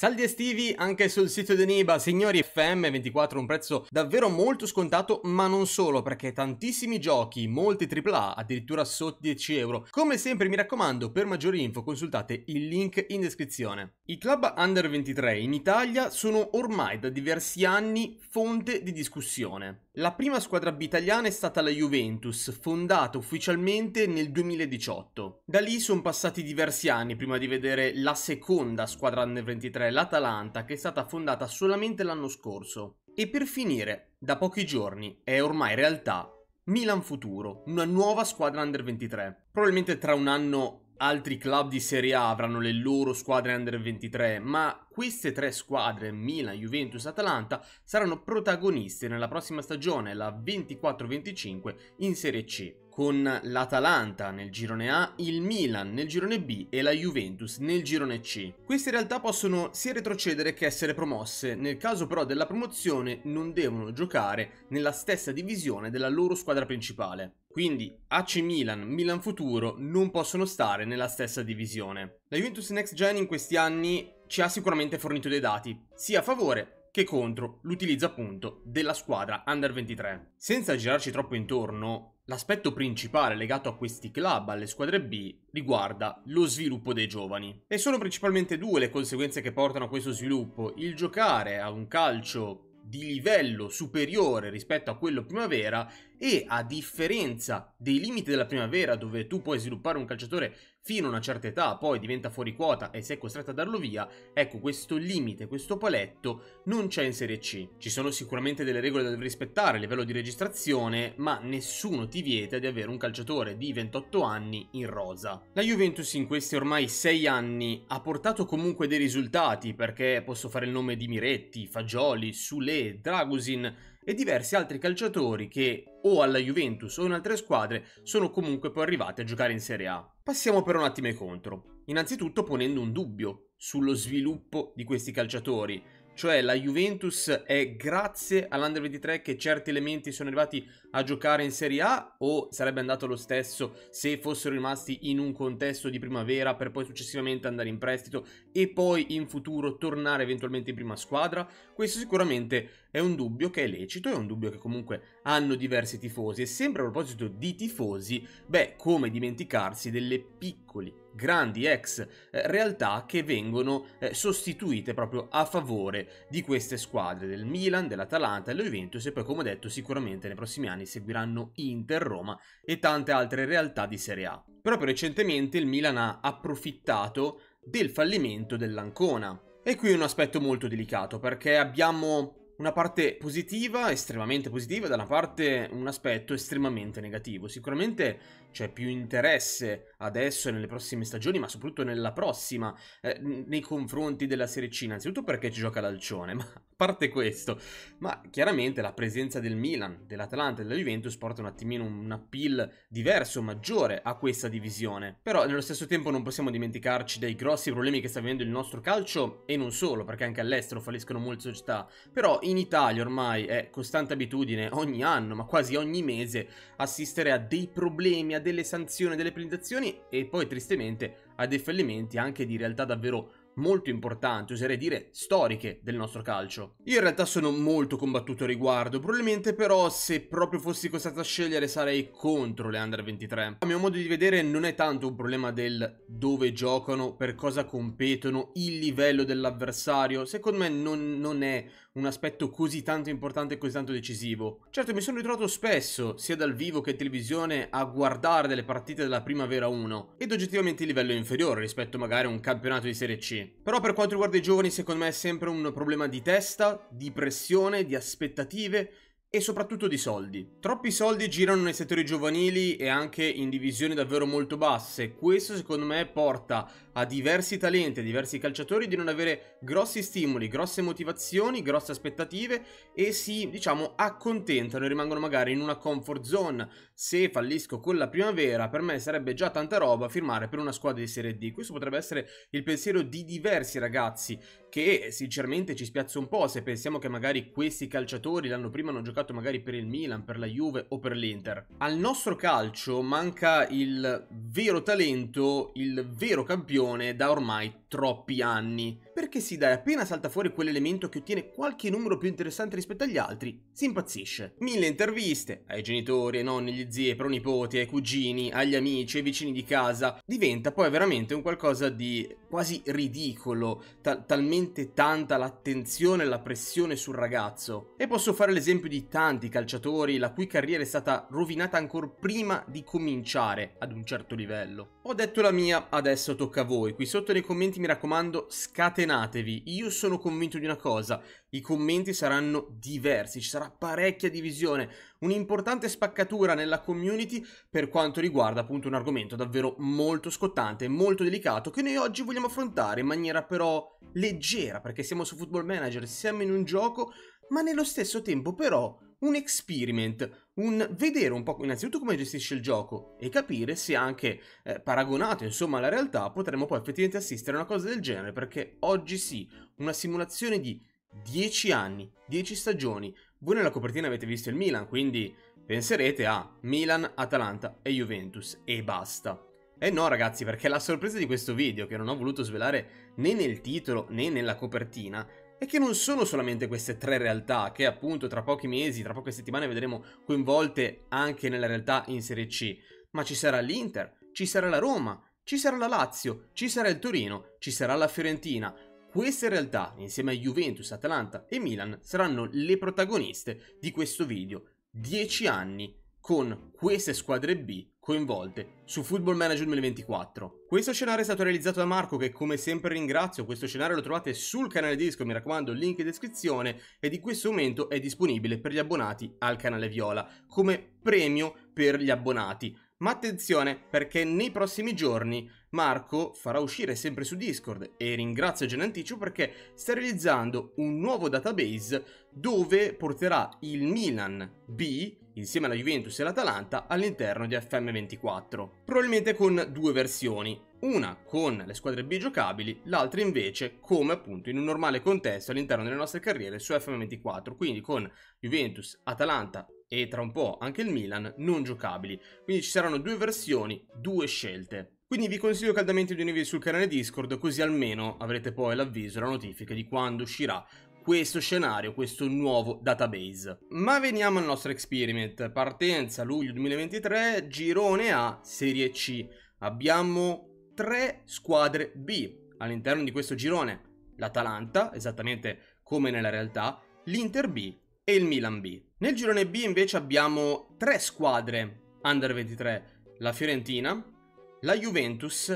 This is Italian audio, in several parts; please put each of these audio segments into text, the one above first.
Saldi estivi anche sul sito di Niba, signori FM24 un prezzo davvero molto scontato ma non solo perché tantissimi giochi, molti AAA addirittura sotto 10 euro. Come sempre mi raccomando per maggiori info consultate il link in descrizione. I club under 23 in Italia sono ormai da diversi anni fonte di discussione. La prima squadra B italiana è stata la Juventus, fondata ufficialmente nel 2018. Da lì sono passati diversi anni prima di vedere la seconda squadra Under 23, l'Atalanta, che è stata fondata solamente l'anno scorso. E per finire, da pochi giorni, è ormai realtà Milan Futuro, una nuova squadra under 23. Probabilmente tra un anno altri club di Serie A avranno le loro squadre under 23, ma queste tre squadre, Milan, Juventus e Atalanta, saranno protagoniste nella prossima stagione, la 24-25, in Serie C, con l'Atalanta nel girone A, il Milan nel girone B e la Juventus nel girone C. Queste realtà possono sia retrocedere che essere promosse, nel caso però della promozione non devono giocare nella stessa divisione della loro squadra principale quindi AC Milan, Milan Futuro non possono stare nella stessa divisione. La Juventus Next Gen in questi anni ci ha sicuramente fornito dei dati, sia a favore che contro l'utilizzo appunto della squadra under 23. Senza girarci troppo intorno, l'aspetto principale legato a questi club, alle squadre B, riguarda lo sviluppo dei giovani. E sono principalmente due le conseguenze che portano a questo sviluppo, il giocare a un calcio di livello superiore rispetto a quello primavera e a differenza dei limiti della primavera dove tu puoi sviluppare un calciatore fino a una certa età poi diventa fuori quota e si è costretto a darlo via, ecco questo limite, questo paletto non c'è in Serie C. Ci sono sicuramente delle regole da rispettare a livello di registrazione, ma nessuno ti vieta di avere un calciatore di 28 anni in rosa. La Juventus in questi ormai 6 anni ha portato comunque dei risultati perché posso fare il nome di Miretti, Fagioli, Sule, Dragusin e diversi altri calciatori che o alla Juventus o in altre squadre sono comunque poi arrivati a giocare in Serie A. Passiamo per un attimo ai contro, innanzitutto ponendo un dubbio sullo sviluppo di questi calciatori, cioè la Juventus è grazie all'Under 23 che certi elementi sono arrivati a giocare in Serie A o sarebbe andato lo stesso se fossero rimasti in un contesto di primavera per poi successivamente andare in prestito e poi in futuro tornare eventualmente in prima squadra? Questo sicuramente è un dubbio che è lecito, è un dubbio che comunque hanno diversi tifosi e sempre a proposito di tifosi, beh, come dimenticarsi delle piccole grandi ex eh, realtà che vengono eh, sostituite proprio a favore di queste squadre, del Milan, dell'Atalanta, dello Juventus e poi come ho detto sicuramente nei prossimi anni italiani, seguiranno Inter, Roma e tante altre realtà di Serie A. Proprio recentemente il Milan ha approfittato del fallimento dell'Ancona. E qui un aspetto molto delicato perché abbiamo una parte positiva, estremamente positiva, e da una parte un aspetto estremamente negativo. Sicuramente c'è più interesse adesso e nelle prossime stagioni, ma soprattutto nella prossima, eh, nei confronti della Serie C. Innanzitutto perché ci gioca l'Alcione, ma a parte questo, ma chiaramente la presenza del Milan, dell'Atalanta e della Juventus porta un attimino un appeal diverso, maggiore a questa divisione. Però nello stesso tempo non possiamo dimenticarci dei grossi problemi che sta avendo il nostro calcio e non solo, perché anche all'estero falliscono molte società. Però in Italia ormai è costante abitudine ogni anno, ma quasi ogni mese, assistere a dei problemi, a delle sanzioni, a delle penalizzazioni ambizioni e poi tristemente a dei fallimenti anche di realtà davvero molto importanti, oserei dire storiche, del nostro calcio. Io in realtà sono molto combattuto al riguardo, probabilmente però se proprio fossi costato a scegliere sarei contro le Under 23. A mio modo di vedere non è tanto un problema del dove giocano, per cosa competono, il livello dell'avversario, secondo me non, non è un aspetto così tanto importante e così tanto decisivo. Certo, mi sono ritrovato spesso, sia dal vivo che in televisione, a guardare delle partite della Primavera 1, ed oggettivamente il livello è inferiore rispetto magari a un campionato di Serie C. Però per quanto riguarda i giovani, secondo me è sempre un problema di testa, di pressione, di aspettative, e soprattutto di soldi. Troppi soldi girano nei settori giovanili e anche in divisioni davvero molto basse. Questo secondo me porta a diversi talenti, a diversi calciatori di non avere grossi stimoli, grosse motivazioni, grosse aspettative e si, diciamo, accontentano e rimangono magari in una comfort zone. Se fallisco con la primavera, per me sarebbe già tanta roba firmare per una squadra di Serie D. Questo potrebbe essere il pensiero di diversi ragazzi che sinceramente ci spiazza un po' se pensiamo che magari questi calciatori l'anno prima hanno giocato magari per il Milan, per la Juve o per l'Inter. Al nostro calcio manca il vero talento, il vero campione da ormai troppi anni. Perché sì, dai, appena salta fuori quell'elemento che ottiene qualche numero più interessante rispetto agli altri, si impazzisce. Mille interviste ai genitori, ai nonni, agli zii, ai pronipoti, ai cugini, agli amici, ai vicini di casa, diventa poi veramente un qualcosa di quasi ridicolo, tal- talmente veramente tanta l'attenzione e la pressione sul ragazzo. E posso fare l'esempio di tanti calciatori la cui carriera è stata rovinata ancora prima di cominciare ad un certo livello. Ho detto la mia, adesso tocca a voi. Qui sotto nei commenti mi raccomando scatenatevi. Io sono convinto di una cosa, i commenti saranno diversi, ci sarà parecchia divisione, un'importante spaccatura nella community per quanto riguarda appunto un argomento davvero molto scottante, molto delicato, che noi oggi vogliamo affrontare in maniera però leggera, perché siamo su Football Manager, siamo in un gioco, ma nello stesso tempo però un experiment, un vedere un po' innanzitutto come gestisce il gioco e capire se anche eh, paragonato insomma alla realtà potremmo poi effettivamente assistere a una cosa del genere, perché oggi sì, una simulazione di 10 anni, 10 stagioni. Voi nella copertina avete visto il Milan, quindi penserete a Milan, Atalanta e Juventus e basta. E no ragazzi, perché la sorpresa di questo video, che non ho voluto svelare né nel titolo né nella copertina, è che non sono solamente queste tre realtà che appunto tra pochi mesi, tra poche settimane vedremo coinvolte anche nella realtà in Serie C, ma ci sarà l'Inter, ci sarà la Roma, ci sarà la Lazio, ci sarà il Torino, ci sarà la Fiorentina, queste realtà, insieme a Juventus, Atalanta e Milan, saranno le protagoniste di questo video. 10 anni con queste squadre B coinvolte su Football Manager 2024. Questo scenario è stato realizzato da Marco che come sempre ringrazio, questo scenario lo trovate sul canale Disco, mi raccomando link in descrizione ed in questo momento è disponibile per gli abbonati al canale Viola come premio per gli abbonati. Ma attenzione perché nei prossimi giorni Marco farà uscire sempre su Discord e ringrazio già in perché sta realizzando un nuovo database dove porterà il Milan B insieme alla Juventus e all'Atalanta all'interno di FM24, probabilmente con due versioni, una con le squadre B giocabili, l'altra invece come appunto in un normale contesto all'interno delle nostre carriere su FM24, quindi con Juventus, Atalanta e tra un po' anche il Milan non giocabili. Quindi ci saranno due versioni, due scelte. Quindi vi consiglio caldamente di unirvi sul canale Discord, così almeno avrete poi l'avviso e la notifica di quando uscirà questo scenario, questo nuovo database. Ma veniamo al nostro experiment. Partenza luglio 2023, girone A, serie C. Abbiamo tre squadre B all'interno di questo girone. L'Atalanta, esattamente come nella realtà, l'Inter B e il Milan B. Nel girone B invece abbiamo tre squadre under 23. La Fiorentina, la Juventus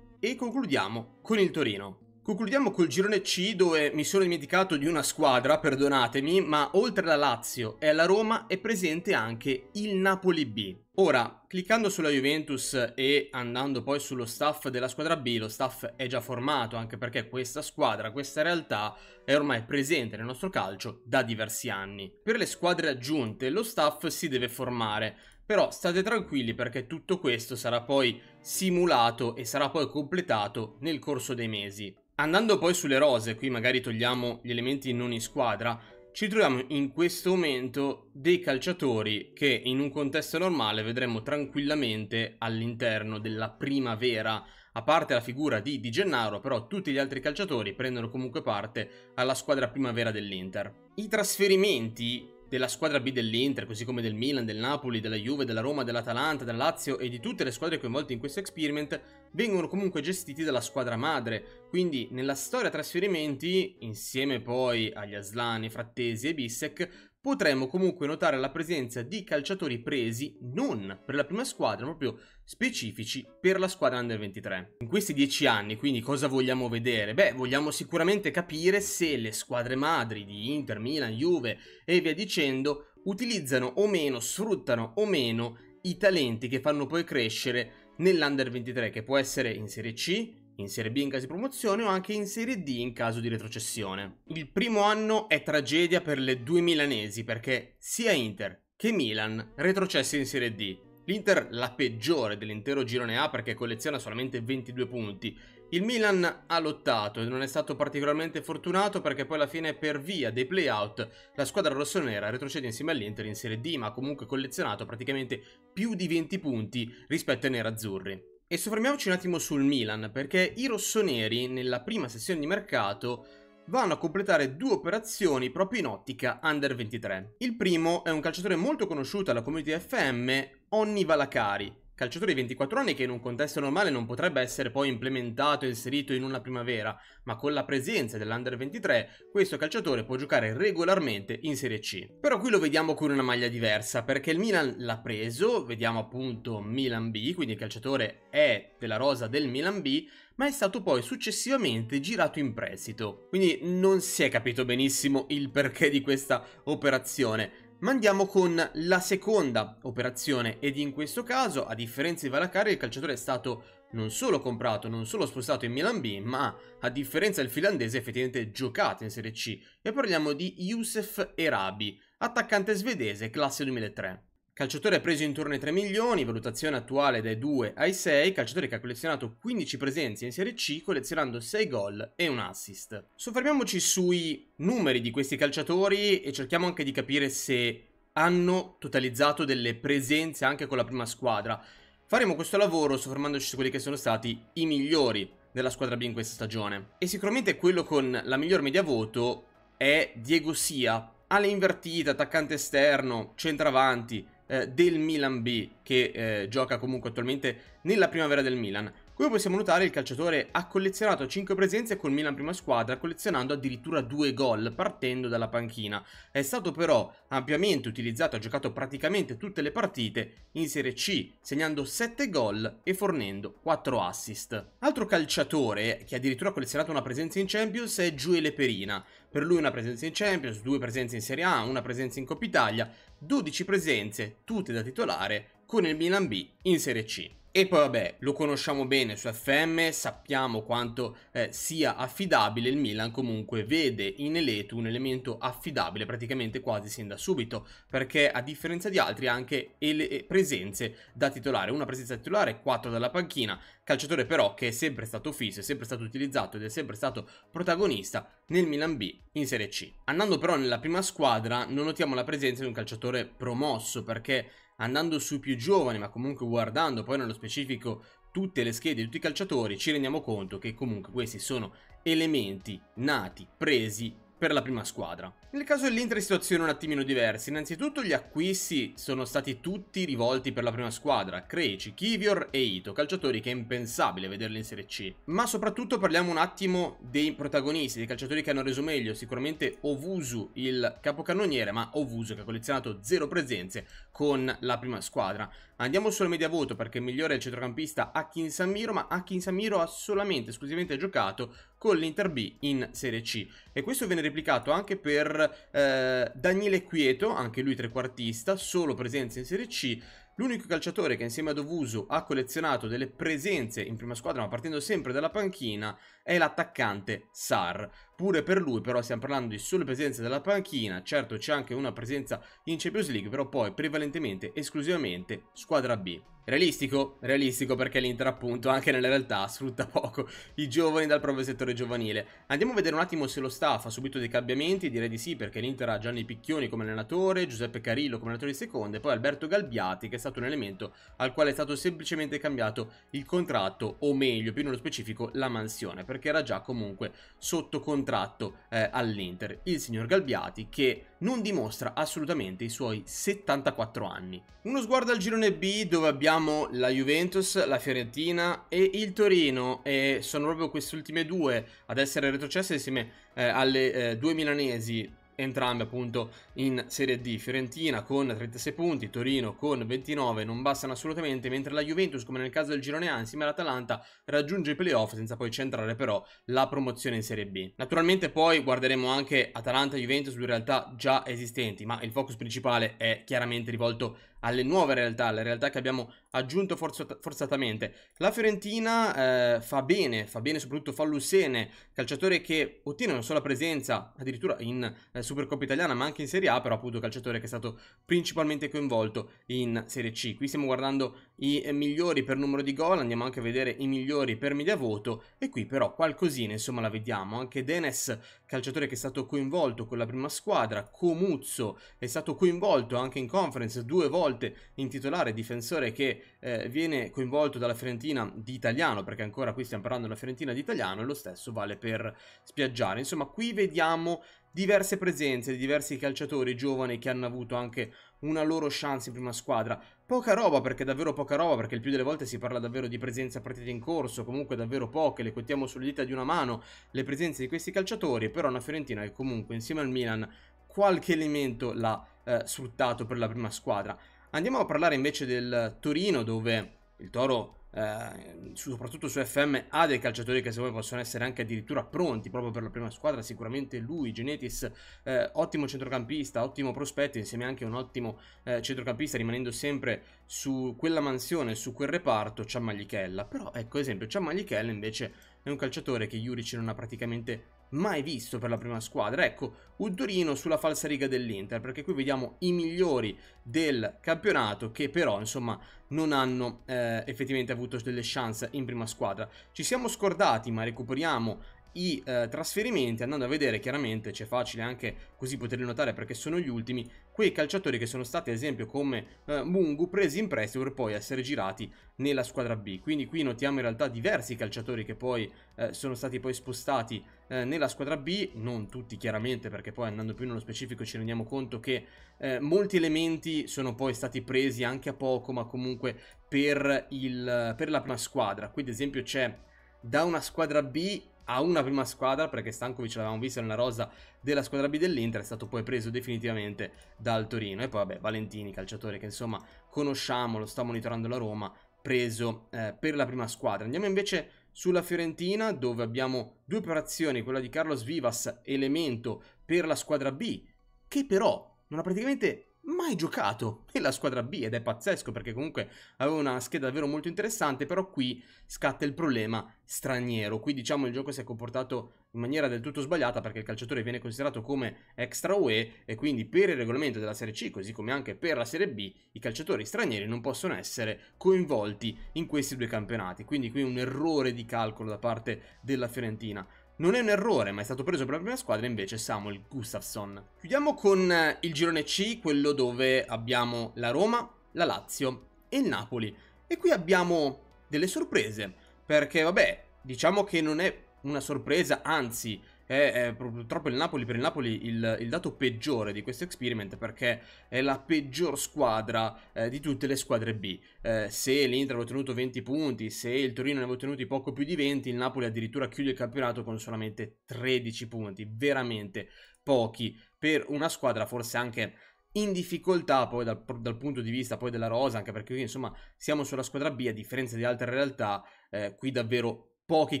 e concludiamo con il Torino. Concludiamo col girone C dove mi sono dimenticato di una squadra, perdonatemi, ma oltre alla Lazio e alla Roma è presente anche il Napoli B. Ora, cliccando sulla Juventus e andando poi sullo staff della squadra B, lo staff è già formato anche perché questa squadra, questa realtà è ormai presente nel nostro calcio da diversi anni. Per le squadre aggiunte lo staff si deve formare, però state tranquilli perché tutto questo sarà poi simulato e sarà poi completato nel corso dei mesi. Andando poi sulle rose, qui magari togliamo gli elementi non in squadra, ci troviamo in questo momento dei calciatori che in un contesto normale vedremo tranquillamente all'interno della primavera, a parte la figura di Di Gennaro, però tutti gli altri calciatori prendono comunque parte alla squadra primavera dell'Inter. I trasferimenti della squadra B dell'Inter, così come del Milan, del Napoli, della Juve, della Roma, dell'Atalanta, della Lazio e di tutte le squadre coinvolte in questo experiment, vengono comunque gestiti dalla squadra madre. Quindi nella storia trasferimenti, insieme poi agli Aslani, Frattesi e Bissek, potremmo comunque notare la presenza di calciatori presi non per la prima squadra, ma proprio specifici per la squadra under 23. In questi dieci anni, quindi, cosa vogliamo vedere? Beh, vogliamo sicuramente capire se le squadre madri di Inter, Milan, Juve e via dicendo utilizzano o meno, sfruttano o meno i talenti che fanno poi crescere nell'under 23, che può essere in Serie C, in Serie B in caso di promozione o anche in Serie D in caso di retrocessione. Il primo anno è tragedia per le due milanesi perché sia Inter che Milan retrocesse in Serie D. L'Inter la peggiore dell'intero girone A perché colleziona solamente 22 punti. Il Milan ha lottato e non è stato particolarmente fortunato perché poi alla fine per via dei playout la squadra rossonera retrocede insieme all'Inter in Serie D ma ha comunque collezionato praticamente più di 20 punti rispetto ai nerazzurri. E soffermiamoci un attimo sul Milan, perché i rossoneri nella prima sessione di mercato vanno a completare due operazioni proprio in ottica Under 23. Il primo è un calciatore molto conosciuto alla community FM, Onni Valacari, Calciatore di 24 anni che in un contesto normale non potrebbe essere poi implementato e inserito in una primavera, ma con la presenza dell'Under 23 questo calciatore può giocare regolarmente in Serie C. Però qui lo vediamo con una maglia diversa, perché il Milan l'ha preso, vediamo appunto Milan B, quindi il calciatore è della rosa del Milan B, ma è stato poi successivamente girato in prestito. Quindi non si è capito benissimo il perché di questa operazione, ma andiamo con la seconda operazione ed in questo caso, a differenza di Valacari, il calciatore è stato non solo comprato, non solo spostato in Milan B, ma a differenza del finlandese effettivamente giocato in Serie C. E parliamo di Youssef Erabi, attaccante svedese, classe 2003. Calciatore preso intorno ai 3 milioni, valutazione attuale dai 2 ai 6, calciatore che ha collezionato 15 presenze in Serie C collezionando 6 gol e un assist. Soffermiamoci sui numeri di questi calciatori e cerchiamo anche di capire se hanno totalizzato delle presenze anche con la prima squadra. Faremo questo lavoro soffermandoci su quelli che sono stati i migliori della squadra B in questa stagione. E sicuramente quello con la miglior media voto è Diego Sia, Ale invertita, attaccante esterno, centravanti, eh, del Milan B che eh, gioca comunque attualmente nella primavera del Milan. Come possiamo notare il calciatore ha collezionato 5 presenze col Milan prima squadra collezionando addirittura 2 gol partendo dalla panchina. È stato però ampiamente utilizzato, ha giocato praticamente tutte le partite in Serie C segnando 7 gol e fornendo 4 assist. Altro calciatore che addirittura ha collezionato una presenza in Champions è Giuele Perina per lui una presenza in Champions, due presenze in Serie A, una presenza in Coppa Italia, 12 presenze, tutte da titolare, con il Milan B in Serie C. E poi vabbè, lo conosciamo bene su FM, sappiamo quanto eh, sia affidabile, il Milan comunque vede in Eletu un elemento affidabile praticamente quasi sin da subito, perché a differenza di altri ha anche ele- eh, presenze da titolare, una presenza da titolare, quattro dalla panchina, calciatore però che è sempre stato fisso, è sempre stato utilizzato ed è sempre stato protagonista nel Milan B in Serie C. Andando però nella prima squadra non notiamo la presenza di un calciatore promosso perché andando su più giovani, ma comunque guardando poi nello specifico tutte le schede, di tutti i calciatori, ci rendiamo conto che comunque questi sono elementi nati, presi per la prima squadra. Nel caso dell'Inter è situazione un attimino diversa, innanzitutto gli acquisti sono stati tutti rivolti per la prima squadra, Creci, Kivior e Ito, calciatori che è impensabile vederli in Serie C. Ma soprattutto parliamo un attimo dei protagonisti, dei calciatori che hanno reso meglio, sicuramente Ovusu il capocannoniere, ma Ovusu che ha collezionato zero presenze, con la prima squadra. Andiamo sul mediavoto perché migliore è il centrocampista Akin Samiro, ma Akin Samiro ha solamente esclusivamente giocato con l'Inter B in Serie C. E questo viene replicato anche per eh, Daniele Quieto, anche lui trequartista, solo presenza in Serie C. L'unico calciatore che insieme a Dovuso ha collezionato delle presenze in prima squadra, ma partendo sempre dalla panchina, è l'attaccante Sar pure per lui, però stiamo parlando di sole presenze della panchina, certo c'è anche una presenza in Champions League, però poi prevalentemente, esclusivamente squadra B. Realistico? Realistico perché l'Inter appunto anche nella realtà sfrutta poco i giovani dal proprio settore giovanile. Andiamo a vedere un attimo se lo staff ha subito dei cambiamenti, direi di sì perché l'Inter ha Gianni Picchioni come allenatore, Giuseppe Carillo come allenatore di seconda e poi Alberto Galbiati che è stato un elemento al quale è stato semplicemente cambiato il contratto o meglio più nello specifico la mansione perché era già comunque sotto contratto contratto eh, all'Inter, il signor Galbiati che non dimostra assolutamente i suoi 74 anni. Uno sguardo al girone B dove abbiamo la Juventus, la Fiorentina e il Torino e sono proprio queste ultime due ad essere retrocesse insieme eh, alle eh, due milanesi entrambe appunto in Serie D. Fiorentina con 36 punti, Torino con 29 non bastano assolutamente, mentre la Juventus, come nel caso del girone A, insieme all'Atalanta raggiunge i playoff senza poi centrare però la promozione in Serie B. Naturalmente poi guarderemo anche Atalanta e Juventus, due realtà già esistenti, ma il focus principale è chiaramente rivolto a alle nuove realtà, alle realtà che abbiamo aggiunto forzata- forzatamente. La Fiorentina eh, fa bene, fa bene soprattutto Fallusene, calciatore che ottiene una sola presenza addirittura in eh, Supercoppa italiana ma anche in Serie A, però appunto calciatore che è stato principalmente coinvolto in Serie C. Qui stiamo guardando i eh, migliori per numero di gol, andiamo anche a vedere i migliori per media voto e qui però qualcosina insomma la vediamo, anche Denes calciatore che è stato coinvolto con la prima squadra, Comuzzo è stato coinvolto anche in conference due volte in titolare, difensore che eh, viene coinvolto dalla Fiorentina di italiano perché ancora qui stiamo parlando della Fiorentina di italiano e lo stesso vale per Spiaggiare, insomma qui vediamo diverse presenze di diversi calciatori giovani che hanno avuto anche una loro chance in prima squadra. Poca roba, perché davvero poca roba, perché il più delle volte si parla davvero di presenza partite in corso, comunque davvero poche, le contiamo sulle dita di una mano le presenze di questi calciatori, però una Fiorentina che comunque insieme al Milan qualche elemento l'ha eh, sfruttato per la prima squadra. Andiamo a parlare invece del Torino dove il Toro eh, soprattutto su FM, ha dei calciatori che secondo me possono essere anche addirittura pronti proprio per la prima squadra. Sicuramente lui, Genetis, eh, ottimo centrocampista, ottimo prospetto, insieme anche a un ottimo eh, centrocampista, rimanendo sempre su quella mansione, su quel reparto, Ciammaglichella. Però ecco, esempio, Ciammaglichella invece è un calciatore che Juric non ha praticamente mai visto per la prima squadra. Ecco, un Torino sulla falsariga dell'Inter, perché qui vediamo i migliori del campionato che però, insomma, non hanno eh, effettivamente avuto delle chance in prima squadra. Ci siamo scordati, ma recuperiamo i eh, trasferimenti andando a vedere chiaramente c'è facile anche così poterli notare perché sono gli ultimi quei calciatori che sono stati ad esempio come eh, Mungu presi in prestito per poi essere girati nella squadra B quindi qui notiamo in realtà diversi calciatori che poi eh, sono stati poi spostati eh, nella squadra B, non tutti chiaramente perché poi andando più nello specifico ci rendiamo conto che eh, molti elementi sono poi stati presi anche a poco ma comunque per, il, per la prima squadra, quindi ad esempio c'è da una squadra B a una prima squadra perché Stankovic l'avevamo vista nella rosa della squadra B dell'Inter è stato poi preso definitivamente dal Torino e poi vabbè Valentini calciatore che insomma conosciamo lo sta monitorando la Roma preso eh, per la prima squadra andiamo invece sulla Fiorentina, dove abbiamo due operazioni, quella di Carlos Vivas, elemento per la squadra B, che però non ha praticamente mai giocato nella squadra B ed è pazzesco perché comunque aveva una scheda davvero molto interessante, però qui scatta il problema straniero. Qui diciamo il gioco si è comportato in maniera del tutto sbagliata perché il calciatore viene considerato come extra UE e quindi per il regolamento della Serie C, così come anche per la Serie B, i calciatori stranieri non possono essere coinvolti in questi due campionati. Quindi qui un errore di calcolo da parte della Fiorentina. Non è un errore, ma è stato preso per la prima squadra invece Samuel Gustafsson. Chiudiamo con eh, il girone C, quello dove abbiamo la Roma, la Lazio e il Napoli. E qui abbiamo delle sorprese, perché vabbè, diciamo che non è una sorpresa, anzi è, purtroppo il Napoli, per il Napoli il, il dato peggiore di questo experiment perché è la peggior squadra eh, di tutte le squadre B. Eh, se l'Inter aveva ottenuto 20 punti, se il Torino ne aveva ottenuti poco più di 20, il Napoli addirittura chiude il campionato con solamente 13 punti, veramente pochi per una squadra forse anche in difficoltà poi dal, dal, punto di vista poi della rosa, anche perché qui insomma siamo sulla squadra B a differenza di altre realtà, eh, qui davvero pochi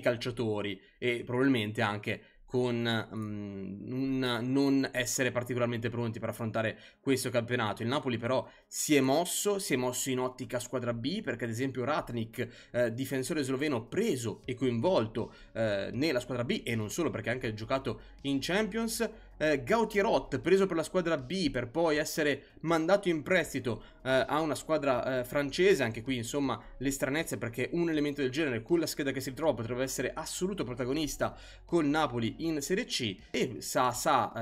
calciatori e probabilmente anche con um, un non essere particolarmente pronti per affrontare questo campionato. Il Napoli però si è mosso, si è mosso in ottica squadra B perché ad esempio Ratnik, eh, difensore sloveno preso e coinvolto eh, nella squadra B e non solo perché ha anche giocato in Champions, eh, Gautierot preso per la squadra B per poi essere mandato in prestito eh, a una squadra eh, francese, anche qui insomma le stranezze perché un elemento del genere con la scheda che si trova potrebbe essere assoluto protagonista con Napoli in Serie C e sa sa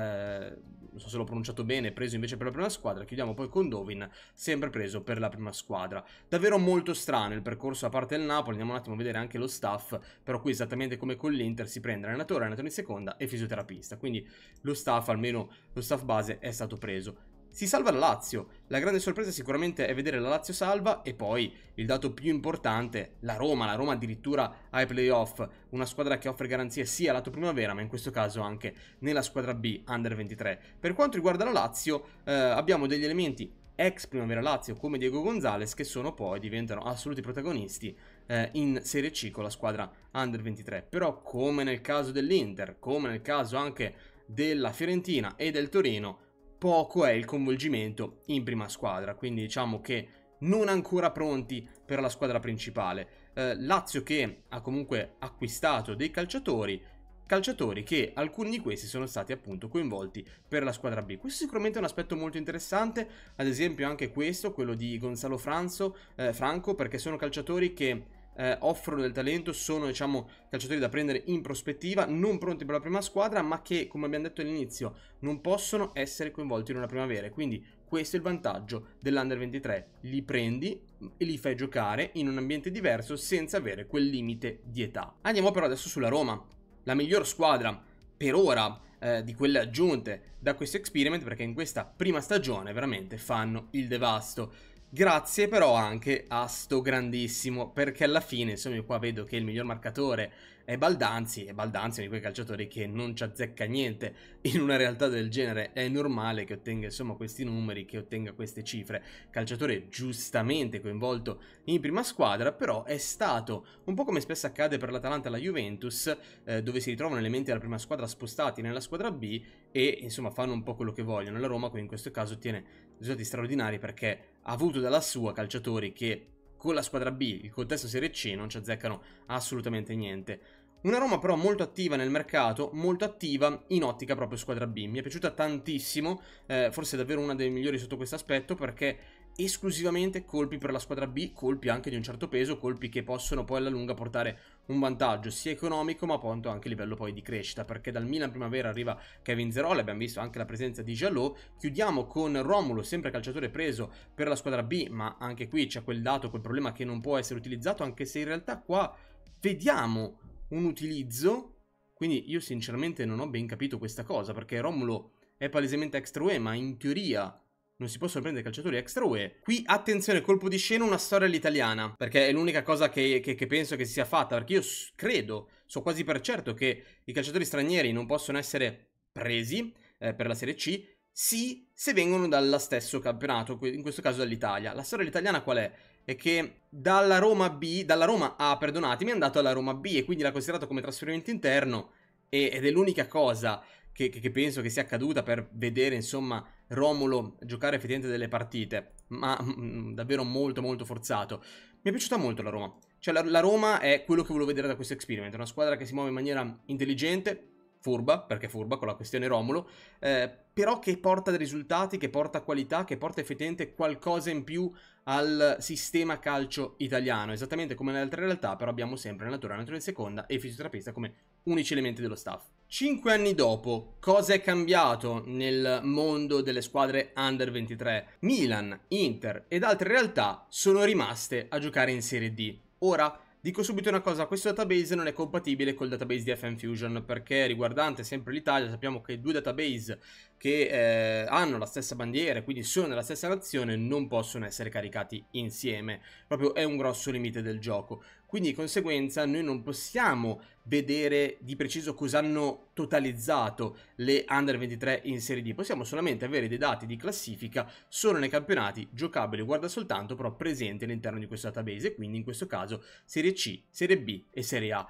eh, non so se l'ho pronunciato bene, preso invece per la prima squadra, chiudiamo poi con Dovin, sempre preso per la prima squadra. Davvero molto strano il percorso a parte del Napoli, andiamo un attimo a vedere anche lo staff, però qui esattamente come con l'Inter si prende allenatore, allenatore in seconda e fisioterapista, quindi lo staff, almeno lo staff base, è stato preso. Si salva la Lazio. La grande sorpresa sicuramente è vedere la Lazio salva e poi il dato più importante, la Roma. La Roma addirittura ai playoff, una squadra che offre garanzie sia lato primavera ma in questo caso anche nella squadra B under 23. Per quanto riguarda la Lazio eh, abbiamo degli elementi ex Primavera Lazio come Diego Gonzalez che sono poi diventano assoluti protagonisti eh, in Serie C con la squadra Under 23 però come nel caso dell'Inter come nel caso anche della Fiorentina e del Torino poco è il coinvolgimento in prima squadra, quindi diciamo che non ancora pronti per la squadra principale. Eh, Lazio che ha comunque acquistato dei calciatori, calciatori che alcuni di questi sono stati appunto coinvolti per la squadra B. Questo sicuramente è un aspetto molto interessante, ad esempio anche questo, quello di Gonzalo Franzo, eh, Franco, perché sono calciatori che eh, offrono del talento, sono diciamo calciatori da prendere in prospettiva, non pronti per la prima squadra, ma che come abbiamo detto all'inizio non possono essere coinvolti in una primavera. Quindi questo è il vantaggio dell'Under 23, li prendi e li fai giocare in un ambiente diverso senza avere quel limite di età. Andiamo però adesso sulla Roma, la miglior squadra per ora eh, di quelle aggiunte da questo experiment perché in questa prima stagione veramente fanno il devasto. Grazie però anche a sto grandissimo, perché alla fine, insomma, io qua vedo che il miglior marcatore è Baldanzi, e Baldanzi è uno di quei calciatori che non ci azzecca niente in una realtà del genere. È normale che ottenga, insomma, questi numeri, che ottenga queste cifre. Calciatore giustamente coinvolto in prima squadra, però è stato, un po' come spesso accade per l'Atalanta e la Juventus, eh, dove si ritrovano elementi della prima squadra spostati nella squadra B e, insomma, fanno un po' quello che vogliono. La Roma, qui in questo caso, ottiene risultati straordinari perché ha avuto dalla sua calciatori che con la squadra B, il contesto Serie C, non ci azzeccano assolutamente niente. Una Roma però molto attiva nel mercato, molto attiva in ottica proprio squadra B. Mi è piaciuta tantissimo, eh, forse davvero una delle migliori sotto questo aspetto perché esclusivamente colpi per la squadra B, colpi anche di un certo peso, colpi che possono poi alla lunga portare un vantaggio sia economico ma appunto anche a livello poi di crescita perché dal Milan primavera arriva Kevin Zerola, abbiamo visto anche la presenza di Jalot, chiudiamo con Romulo, sempre calciatore preso per la squadra B ma anche qui c'è quel dato, quel problema che non può essere utilizzato anche se in realtà qua vediamo un utilizzo quindi io sinceramente non ho ben capito questa cosa perché Romulo è palesemente extra UE ma in teoria non si possono prendere calciatori extra UE. Qui attenzione, colpo di scena, una storia all'italiana, perché è l'unica cosa che, che, che penso che sia fatta, perché io credo, so quasi per certo che i calciatori stranieri non possono essere presi eh, per la Serie C, sì se vengono dallo stesso campionato, in questo caso dall'Italia. La storia all'italiana qual è? È che dalla Roma B, dalla Roma A, perdonatemi, è andato alla Roma B e quindi l'ha considerato come trasferimento interno ed è l'unica cosa che, che, penso che sia accaduta per vedere, insomma, Romulo giocare effettivamente delle partite, ma mh, mm, mm, davvero molto molto forzato. Mi è piaciuta molto la Roma. Cioè la, la Roma è quello che volevo vedere da questo experiment, una squadra che si muove in maniera intelligente, furba, perché furba con la questione Romulo, eh, però che porta dei risultati, che porta qualità, che porta effettivamente qualcosa in più al sistema calcio italiano, esattamente come nelle altre realtà, però abbiamo sempre la natura, la natura in seconda e il fisioterapista come unici elementi dello staff. Cinque anni dopo, cosa è cambiato nel mondo delle squadre under 23? Milan, Inter ed altre realtà sono rimaste a giocare in Serie D. Ora, Dico subito una cosa, questo database non è compatibile col database di FM Fusion perché riguardante sempre l'Italia sappiamo che due database che eh, hanno la stessa bandiera, quindi sono della stessa nazione, non possono essere caricati insieme. Proprio è un grosso limite del gioco. Quindi di conseguenza noi non possiamo vedere di preciso cosa hanno totalizzato le under 23 in Serie D, possiamo solamente avere dei dati di classifica solo nei campionati giocabili, guarda soltanto però presenti all'interno di questo database, quindi in questo caso Serie C, Serie B e Serie A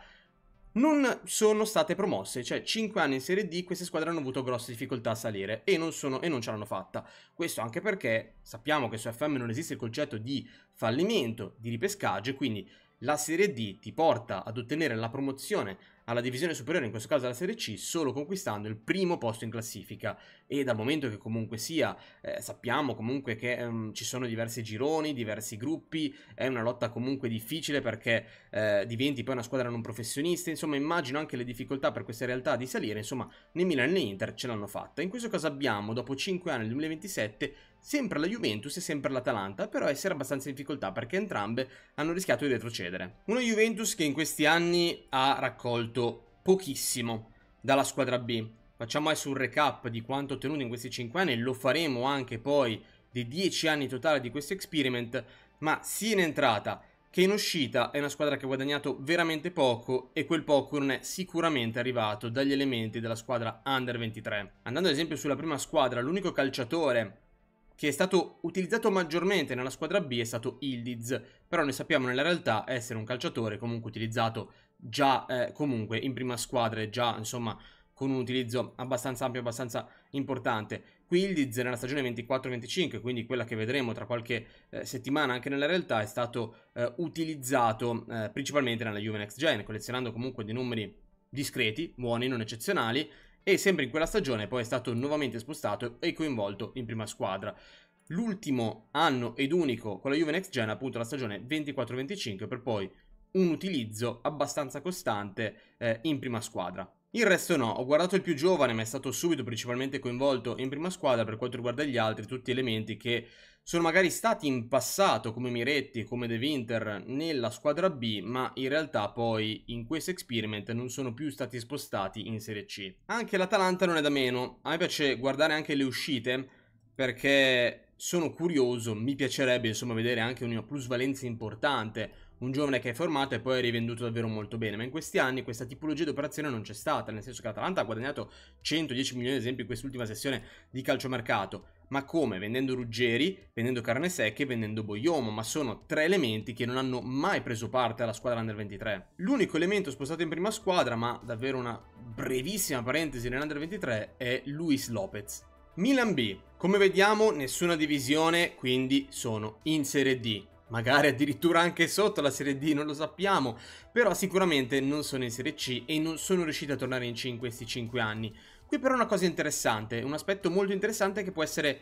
non sono state promosse, cioè 5 anni in Serie D queste squadre hanno avuto grosse difficoltà a salire e non, sono, e non ce l'hanno fatta. Questo anche perché sappiamo che su FM non esiste il concetto di fallimento, di ripescaggio, quindi la Serie D ti porta ad ottenere la promozione alla divisione superiore, in questo caso alla Serie C, solo conquistando il primo posto in classifica. E dal momento che comunque sia, eh, sappiamo comunque che ehm, ci sono diversi gironi, diversi gruppi, è una lotta comunque difficile perché eh, diventi poi una squadra non professionista, insomma immagino anche le difficoltà per queste realtà di salire, insomma né Milan né Inter ce l'hanno fatta. In questo caso abbiamo, dopo 5 anni, nel 2027, sempre la Juventus e sempre l'Atalanta, però essere abbastanza in difficoltà perché entrambe hanno rischiato di retrocedere. Una Juventus che in questi anni ha raccolto pochissimo dalla squadra B. Facciamo adesso un recap di quanto ottenuto in questi 5 anni, lo faremo anche poi dei 10 anni totali di questo experiment, ma sia in entrata che in uscita è una squadra che ha guadagnato veramente poco e quel poco non è sicuramente arrivato dagli elementi della squadra under 23. Andando ad esempio sulla prima squadra, l'unico calciatore che è stato utilizzato maggiormente nella squadra B è stato Ildiz, però noi sappiamo nella realtà essere un calciatore comunque utilizzato già eh, comunque in prima squadra e già insomma con un utilizzo abbastanza ampio, abbastanza importante. Qui Ildiz nella stagione 24-25, quindi quella che vedremo tra qualche eh, settimana anche nella realtà, è stato eh, utilizzato eh, principalmente nella Juve Next Gen, collezionando comunque dei numeri discreti, buoni, non eccezionali, e sempre in quella stagione poi è stato nuovamente spostato e coinvolto in prima squadra. L'ultimo anno ed unico con la Juve Next Gen, appunto la stagione 24-25, per poi un utilizzo abbastanza costante eh, in prima squadra. Il resto no, ho guardato il più giovane ma è stato subito principalmente coinvolto in prima squadra per quanto riguarda gli altri, tutti elementi che sono magari stati in passato come Miretti, come De Winter nella squadra B, ma in realtà poi in questo experiment non sono più stati spostati in Serie C. Anche l'Atalanta non è da meno, a me piace guardare anche le uscite perché sono curioso, mi piacerebbe insomma vedere anche una plusvalenza importante un giovane che è formato e poi è rivenduto davvero molto bene, ma in questi anni questa tipologia di operazione non c'è stata, nel senso che l'Atalanta ha guadagnato 110 milioni ad esempio in quest'ultima sessione di calciomercato, ma come? Vendendo Ruggeri, vendendo Carne Secche e vendendo Boiomo, ma sono tre elementi che non hanno mai preso parte alla squadra Under 23. L'unico elemento spostato in prima squadra, ma davvero una brevissima parentesi nell'Under 23, è Luis Lopez. Milan B. Come vediamo nessuna divisione, quindi sono in Serie D magari addirittura anche sotto la Serie D, non lo sappiamo, però sicuramente non sono in Serie C e non sono riusciti a tornare in C in questi 5 anni. Qui però una cosa interessante, un aspetto molto interessante che può essere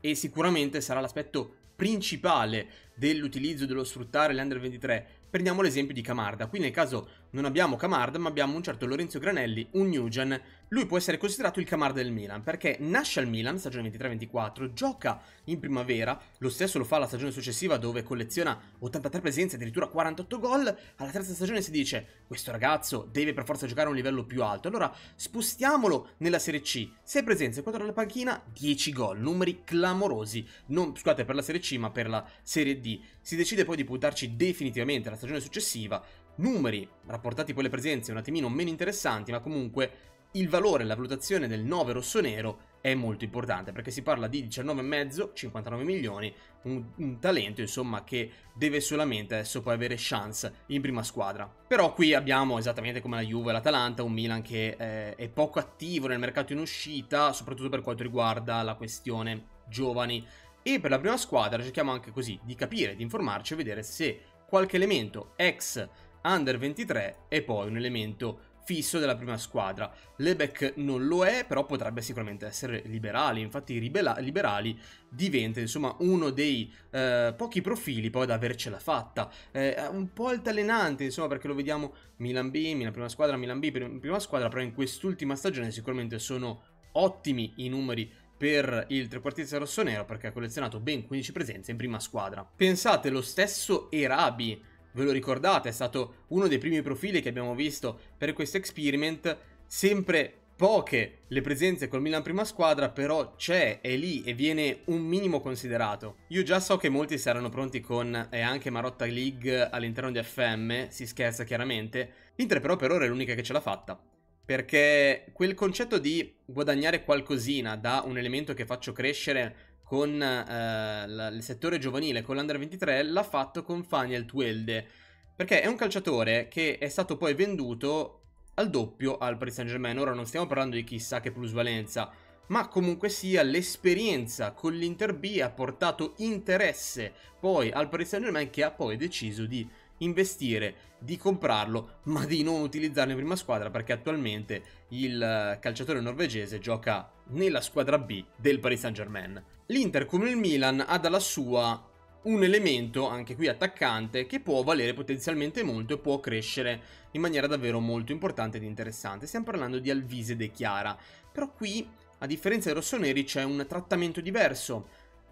e sicuramente sarà l'aspetto principale dell'utilizzo dello sfruttare l'Under 23. Prendiamo l'esempio di Camarda, qui nel caso non abbiamo Camard, ma abbiamo un certo Lorenzo Granelli, un Nugen. Lui può essere considerato il Camard del Milan, perché nasce al Milan, stagione 23-24, gioca in primavera, lo stesso lo fa la stagione successiva dove colleziona 83 presenze, addirittura 48 gol, alla terza stagione si dice questo ragazzo deve per forza giocare a un livello più alto, allora spostiamolo nella Serie C, 6 presenze, 4 alla panchina, 10 gol, numeri clamorosi, non, scusate per la Serie C ma per la Serie D. Si decide poi di puntarci definitivamente alla stagione successiva, numeri rapportati poi alle presenze un attimino meno interessanti, ma comunque il valore, la valutazione del 9 rosso-nero è molto importante perché si parla di 19,5, 59 milioni, un, un, talento insomma che deve solamente adesso poi avere chance in prima squadra. Però qui abbiamo esattamente come la Juve e l'Atalanta un Milan che eh, è poco attivo nel mercato in uscita, soprattutto per quanto riguarda la questione giovani e per la prima squadra cerchiamo anche così di capire, di informarci e vedere se qualche elemento ex under 23 e poi un elemento fisso della prima squadra. Lebeck non lo è, però potrebbe sicuramente essere liberale, infatti ribela- liberali diventa insomma uno dei eh, pochi profili poi ad avercela fatta, eh, un po' altalenante insomma perché lo vediamo Milan B, Milan prima squadra, Milan B prima squadra, però in quest'ultima stagione sicuramente sono ottimi i numeri per il trequartista rossonero perché ha collezionato ben 15 presenze in prima squadra. Pensate lo stesso Erabi ve lo ricordate, è stato uno dei primi profili che abbiamo visto per questo experiment, sempre poche le presenze col Milan prima squadra, però c'è, è lì e viene un minimo considerato. Io già so che molti saranno pronti con e eh, anche Marotta League all'interno di FM, si scherza chiaramente, l'Inter però per ora è l'unica che ce l'ha fatta. Perché quel concetto di guadagnare qualcosina da un elemento che faccio crescere con eh, la, il settore giovanile, con l'Under 23, l'ha fatto con Faniel Tuelde, perché è un calciatore che è stato poi venduto al doppio al Paris Saint Germain. Ora non stiamo parlando di chissà che plusvalenza, ma comunque sia l'esperienza con l'Inter B ha portato interesse poi al Paris Saint Germain che ha poi deciso di investire, di comprarlo, ma di non utilizzarlo in prima squadra perché attualmente il eh, calciatore norvegese gioca nella squadra B del Paris Saint Germain l'Inter come il Milan ha dalla sua un elemento, anche qui attaccante, che può valere potenzialmente molto e può crescere in maniera davvero molto importante ed interessante. Stiamo parlando di Alvise De Chiara, però qui, a differenza dei rossoneri, c'è un trattamento diverso.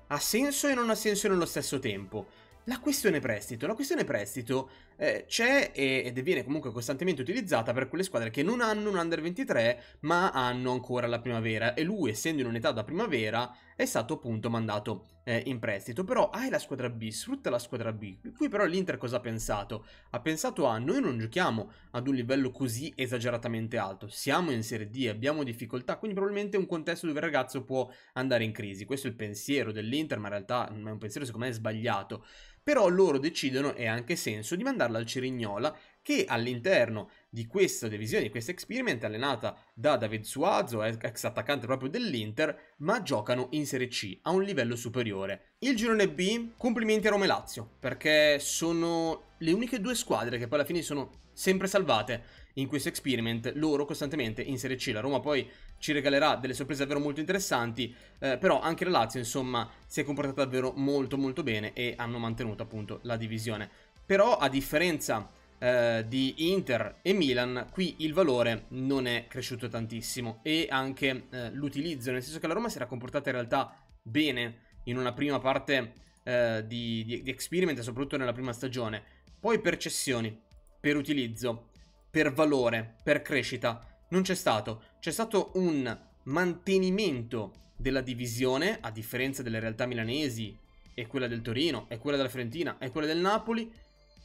Ha senso e non ha senso nello stesso tempo. La questione prestito. La questione prestito eh, c'è e, ed viene comunque costantemente utilizzata per quelle squadre che non hanno un under 23 ma hanno ancora la primavera e lui essendo in un'età da primavera è stato appunto mandato eh, in prestito però hai la squadra B, sfrutta la squadra B qui però l'Inter cosa ha pensato? ha pensato a noi non giochiamo ad un livello così esageratamente alto siamo in Serie D, abbiamo difficoltà quindi probabilmente un contesto dove il ragazzo può andare in crisi questo è il pensiero dell'Inter ma in realtà è un pensiero secondo me sbagliato però loro decidono, e ha anche senso, di mandarla al Cirignola che all'interno di questa divisione, di questo experiment, allenata da David Suazo, ex attaccante proprio dell'Inter, ma giocano in Serie C a un livello superiore. Il girone B, complimenti a Roma e Lazio, perché sono le uniche due squadre che poi alla fine sono sempre salvate in questo experiment, loro costantemente in Serie C. La Roma poi ci regalerà delle sorprese davvero molto interessanti, eh, però anche la Lazio insomma si è comportata davvero molto molto bene e hanno mantenuto appunto la divisione. Però a differenza eh, di Inter e Milan, qui il valore non è cresciuto tantissimo e anche eh, l'utilizzo, nel senso che la Roma si era comportata in realtà bene in una prima parte eh, di, di, di Experiment, soprattutto nella prima stagione, poi per cessioni, per utilizzo, per valore, per crescita non c'è stato. C'è stato un mantenimento della divisione, a differenza delle realtà milanesi, e quella del Torino, e quella della Fiorentina, e quella del Napoli,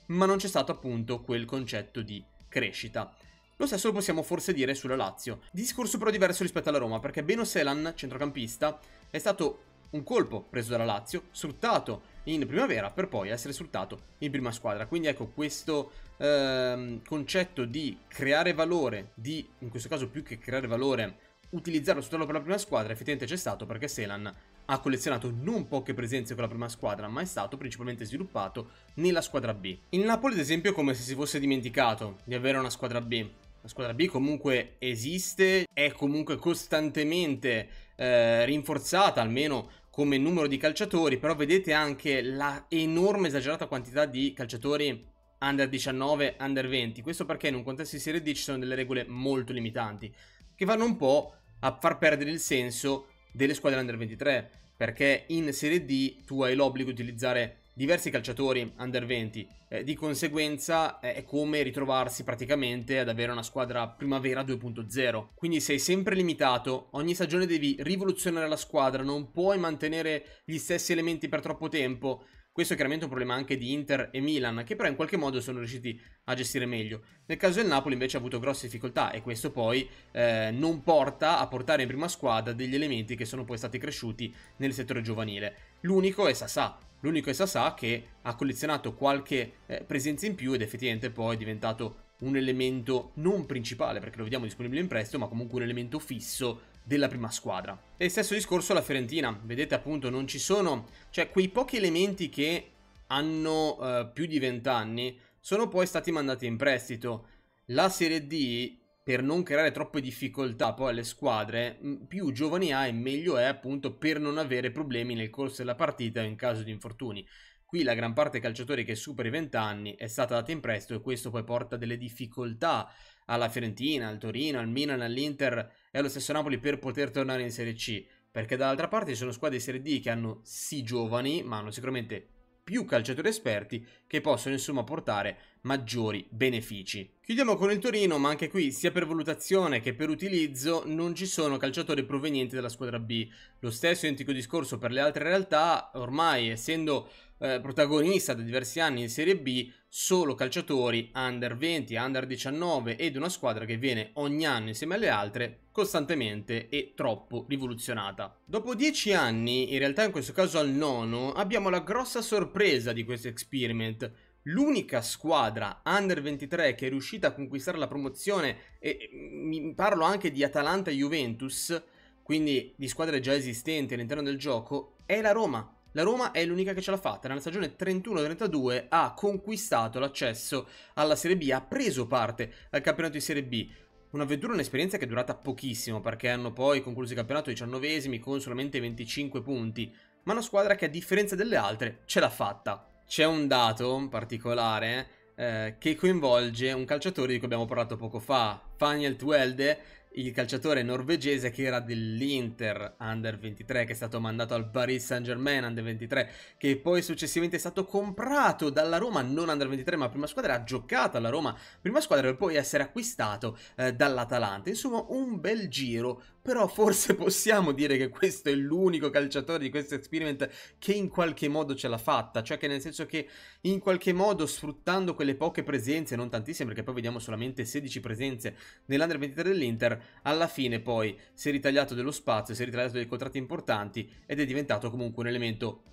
ma non c'è stato appunto quel concetto di crescita. Lo stesso lo possiamo forse dire sulla Lazio. Discorso però diverso rispetto alla Roma, perché Beno Selan, centrocampista, è stato un colpo preso dalla Lazio, sfruttato in primavera per poi essere sfruttato in prima squadra. Quindi ecco questo ehm, concetto di creare valore, di in questo caso più che creare valore, utilizzarlo soltanto per la prima squadra, effettivamente c'è stato perché Selan ha collezionato non poche presenze con la prima squadra, ma è stato principalmente sviluppato nella squadra B. Il Napoli, ad esempio, è come se si fosse dimenticato di avere una squadra B. La squadra B comunque esiste, è comunque costantemente eh, rinforzata, almeno come numero di calciatori, però vedete anche la enorme esagerata quantità di calciatori under 19, under 20. Questo perché in un contesto di Serie D ci sono delle regole molto limitanti, che vanno un po' a far perdere il senso delle squadre under 23, perché in Serie D tu hai l'obbligo di utilizzare diversi calciatori under 20. Eh, di conseguenza eh, è come ritrovarsi praticamente ad avere una squadra primavera 2.0. Quindi sei sempre limitato, ogni stagione devi rivoluzionare la squadra, non puoi mantenere gli stessi elementi per troppo tempo. Questo è chiaramente un problema anche di Inter e Milan, che però in qualche modo sono riusciti a gestire meglio. Nel caso del Napoli invece ha avuto grosse difficoltà e questo poi eh, non porta a portare in prima squadra degli elementi che sono poi stati cresciuti nel settore giovanile. L'unico è Sassà, L'unico è Sasà che ha collezionato qualche eh, presenza in più ed effettivamente poi è diventato un elemento non principale perché lo vediamo disponibile in prestito, ma comunque un elemento fisso della prima squadra. E stesso discorso alla Fiorentina, vedete appunto non ci sono, cioè quei pochi elementi che hanno eh, più di 20 anni sono poi stati mandati in prestito. La Serie D per non creare troppe difficoltà poi alle squadre, più giovani hai, meglio è appunto per non avere problemi nel corso della partita in caso di infortuni. Qui la gran parte dei calciatori che supera i 20 anni è stata data in prestito e questo poi porta delle difficoltà alla Fiorentina, al Torino, al Milan, all'Inter e allo stesso Napoli per poter tornare in Serie C. Perché dall'altra parte ci sono squadre di Serie D che hanno sì giovani, ma hanno sicuramente più calciatori esperti che possono insomma portare maggiori benefici. Chiudiamo con il Torino, ma anche qui sia per valutazione che per utilizzo non ci sono calciatori provenienti dalla squadra B. Lo stesso identico discorso per le altre realtà, ormai essendo eh, protagonista da diversi anni in Serie B, solo calciatori under 20, under 19 ed una squadra che viene ogni anno insieme alle altre costantemente e troppo rivoluzionata. Dopo 10 anni, in realtà in questo caso al nono, abbiamo la grossa sorpresa di questo experiment. L'unica squadra under 23 che è riuscita a conquistare la promozione, e mi parlo anche di Atalanta e Juventus, quindi di squadre già esistenti all'interno del gioco, è la Roma, la Roma è l'unica che ce l'ha fatta. Nella stagione 31-32 ha conquistato l'accesso alla Serie B, ha preso parte al campionato di Serie B. Un'avventura, un'esperienza che è durata pochissimo perché hanno poi concluso il campionato 19 esimi con solamente 25 punti, ma una squadra che a differenza delle altre ce l'ha fatta. C'è un dato particolare eh, che coinvolge un calciatore di cui abbiamo parlato poco fa, Faniel Tuelde, il calciatore norvegese che era dell'Inter Under 23 che è stato mandato al Paris Saint Germain Under 23 che poi successivamente è stato comprato dalla Roma non Under 23 ma prima squadra ha giocato alla Roma prima squadra per poi essere acquistato eh, dall'Atalanta insomma un bel giro però forse possiamo dire che questo è l'unico calciatore di questo experiment che in qualche modo ce l'ha fatta, cioè che nel senso che in qualche modo sfruttando quelle poche presenze, non tantissime perché poi vediamo solamente 16 presenze nell'Under 23 dell'Inter, alla fine poi si è ritagliato dello spazio, si è ritagliato dei contratti importanti ed è diventato comunque un elemento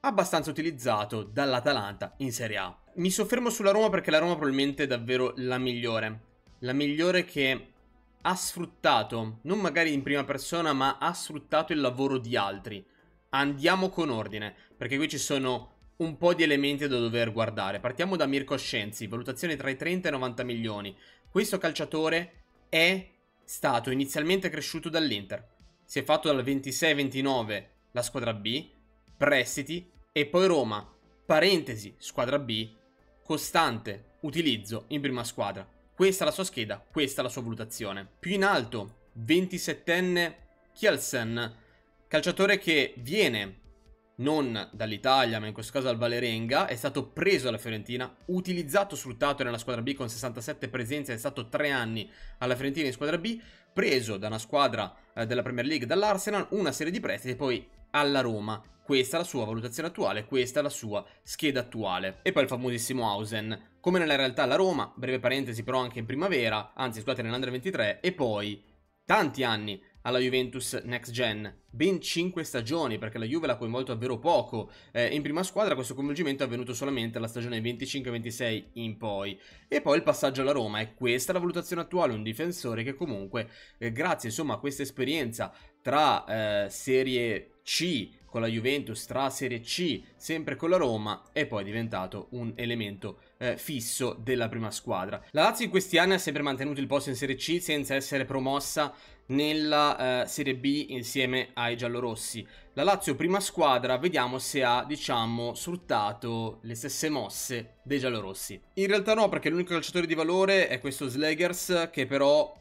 abbastanza utilizzato dall'Atalanta in Serie A. Mi soffermo sulla Roma perché la Roma probabilmente è davvero la migliore, la migliore che ha sfruttato, non magari in prima persona, ma ha sfruttato il lavoro di altri. Andiamo con ordine, perché qui ci sono un po' di elementi da dover guardare. Partiamo da Mirko Scienzi, valutazione tra i 30 e i 90 milioni. Questo calciatore è stato inizialmente cresciuto dall'Inter. Si è fatto dal 26-29 la squadra B, prestiti e poi Roma, parentesi, squadra B, costante utilizzo in prima squadra. Questa è la sua scheda, questa è la sua valutazione. Più in alto, 27enne Kielsen, calciatore che viene non dall'Italia, ma in questo caso dal Valerenga, è stato preso dalla Fiorentina, utilizzato, sfruttato nella squadra B con 67 presenze, è stato tre anni alla Fiorentina in squadra B, preso da una squadra eh, della Premier League, dall'Arsenal, una serie di prestiti e poi alla Roma. Questa è la sua valutazione attuale, questa è la sua scheda attuale. E poi il famosissimo Hausen. Come nella realtà la Roma, breve parentesi però anche in primavera, anzi scusate nell'Under 23, e poi tanti anni alla Juventus Next Gen, ben 5 stagioni perché la Juve l'ha coinvolto davvero poco, eh, in prima squadra questo coinvolgimento è avvenuto solamente alla stagione 25-26 in poi e poi il passaggio alla Roma e questa è la valutazione attuale, un difensore che comunque eh, grazie insomma a questa esperienza tra eh, serie c con la Juventus, tra Serie C, sempre con la Roma e poi diventato un elemento eh, fisso della prima squadra. La Lazio in questi anni ha sempre mantenuto il posto in Serie C senza essere promossa nella eh, Serie B insieme ai giallorossi. La Lazio prima squadra vediamo se ha, diciamo, sfruttato le stesse mosse dei giallorossi. In realtà no, perché l'unico calciatore di valore è questo Slagers che però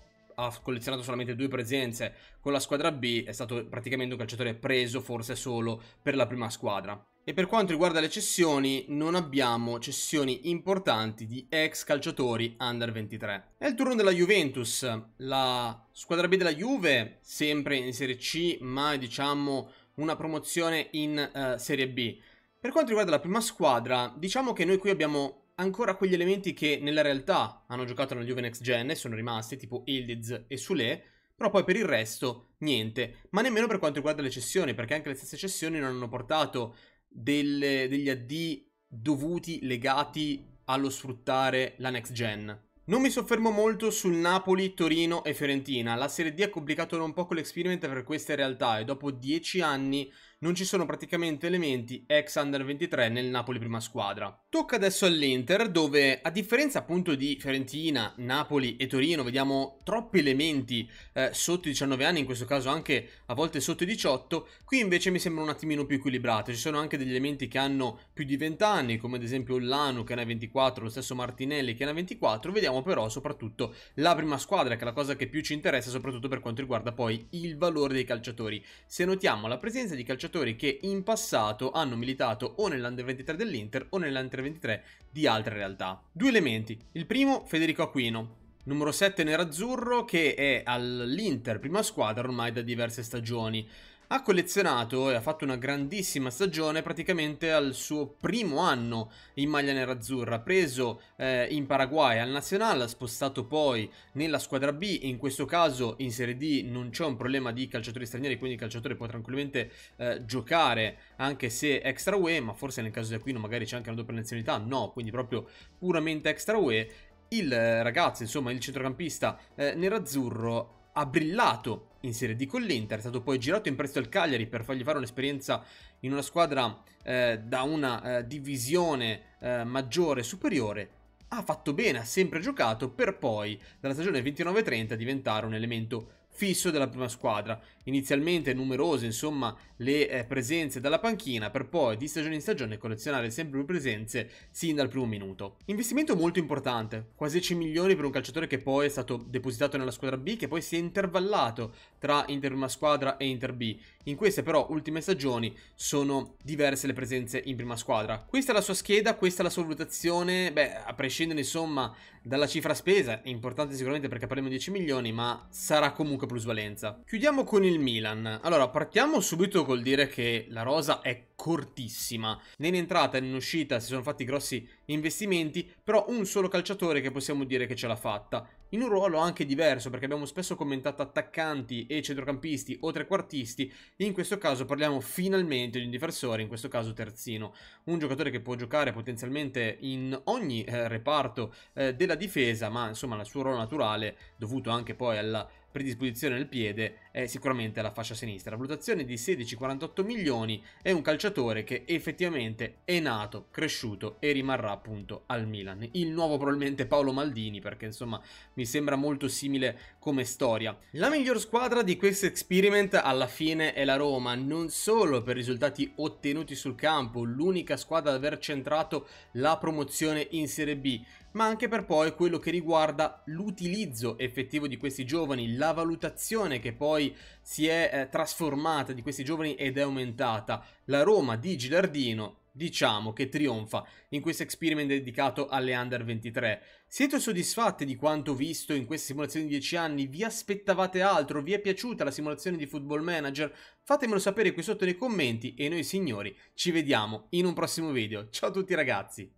ha collezionato solamente due presenze con la squadra B, è stato praticamente un calciatore preso forse solo per la prima squadra. E per quanto riguarda le cessioni, non abbiamo cessioni importanti di ex calciatori under 23. È il turno della Juventus, la squadra B della Juve, sempre in Serie C, ma diciamo una promozione in uh, Serie B. Per quanto riguarda la prima squadra, diciamo che noi qui abbiamo ancora quegli elementi che nella realtà hanno giocato nella Juve Next Gen e sono rimasti, tipo Ildiz e Sule, però poi per il resto niente. Ma nemmeno per quanto riguarda le cessioni, perché anche le stesse cessioni non hanno portato delle, degli addì dovuti, legati allo sfruttare la Next Gen. Non mi soffermo molto sul Napoli, Torino e Fiorentina. La Serie D ha complicato un po' con l'experiment per queste realtà e dopo dieci anni non ci sono praticamente elementi ex under 23 nel Napoli prima squadra. Tocca adesso all'Inter dove a differenza appunto di Fiorentina, Napoli e Torino vediamo troppi elementi eh, sotto i 19 anni, in questo caso anche a volte sotto i 18, qui invece mi sembra un attimino più equilibrato, ci sono anche degli elementi che hanno più di 20 anni come ad esempio Lanu che ne ha 24, lo stesso Martinelli che ne ha 24, vediamo però soprattutto la prima squadra che è la cosa che più ci interessa soprattutto per quanto riguarda poi il valore dei calciatori. Se notiamo la presenza di calciatori calciatori che in passato hanno militato o nell'Under 23 dell'Inter o nell'Under 23 di altre realtà. Due elementi. Il primo, Federico Aquino, numero 7 nerazzurro che è all'Inter prima squadra ormai da diverse stagioni ha collezionato e ha fatto una grandissima stagione praticamente al suo primo anno in maglia nerazzurra, preso eh, in Paraguay al Nazionale, spostato poi nella squadra B, in questo caso in Serie D non c'è un problema di calciatori stranieri, quindi il calciatore può tranquillamente eh, giocare anche se extra UE, ma forse nel caso di Aquino magari c'è anche una doppia nazionalità, no, quindi proprio puramente extra UE. Il eh, ragazzo, insomma, il centrocampista eh, nerazzurro ha brillato in Serie D con l'Inter, è stato poi girato in prestito al Cagliari per fargli fare un'esperienza in una squadra eh, da una eh, divisione eh, maggiore, superiore, ha fatto bene, ha sempre giocato per poi dalla stagione 29-30 diventare un elemento fisso della prima squadra inizialmente numerose insomma le eh, presenze dalla panchina per poi di stagione in stagione collezionare sempre più presenze sin dal primo minuto. Investimento molto importante, quasi 10 milioni per un calciatore che poi è stato depositato nella squadra B che poi si è intervallato tra Inter prima squadra e Inter B. In queste però ultime stagioni sono diverse le presenze in prima squadra. Questa è la sua scheda, questa è la sua valutazione, beh a prescindere insomma dalla cifra spesa, è importante sicuramente perché parliamo di 10 milioni ma sarà comunque plusvalenza. Chiudiamo con il Milan. Allora, partiamo subito col dire che la rosa è cortissima. Né in entrata né in uscita si sono fatti grossi investimenti, però un solo calciatore che possiamo dire che ce l'ha fatta. In un ruolo anche diverso, perché abbiamo spesso commentato attaccanti e centrocampisti o trequartisti, in questo caso parliamo finalmente di un difensore, in questo caso terzino. Un giocatore che può giocare potenzialmente in ogni eh, reparto eh, della difesa, ma insomma il suo ruolo naturale, dovuto anche poi alla predisposizione al piede è sicuramente la fascia sinistra. La valutazione di 16-48 milioni è un calciatore che effettivamente è nato, cresciuto e rimarrà appunto al Milan. Il nuovo probabilmente Paolo Maldini perché insomma mi sembra molto simile come storia. La miglior squadra di questo experiment alla fine è la Roma, non solo per i risultati ottenuti sul campo, l'unica squadra ad aver centrato la promozione in Serie B, ma anche per poi quello che riguarda l'utilizzo effettivo di questi giovani, la valutazione che poi si è eh, trasformata di questi giovani ed è aumentata. La Roma di Gilardino diciamo che trionfa in questo experiment dedicato alle under 23. Siete soddisfatti di quanto visto in queste simulazioni di 10 anni? Vi aspettavate altro? Vi è piaciuta la simulazione di Football Manager? Fatemelo sapere qui sotto nei commenti e noi signori ci vediamo in un prossimo video. Ciao a tutti ragazzi!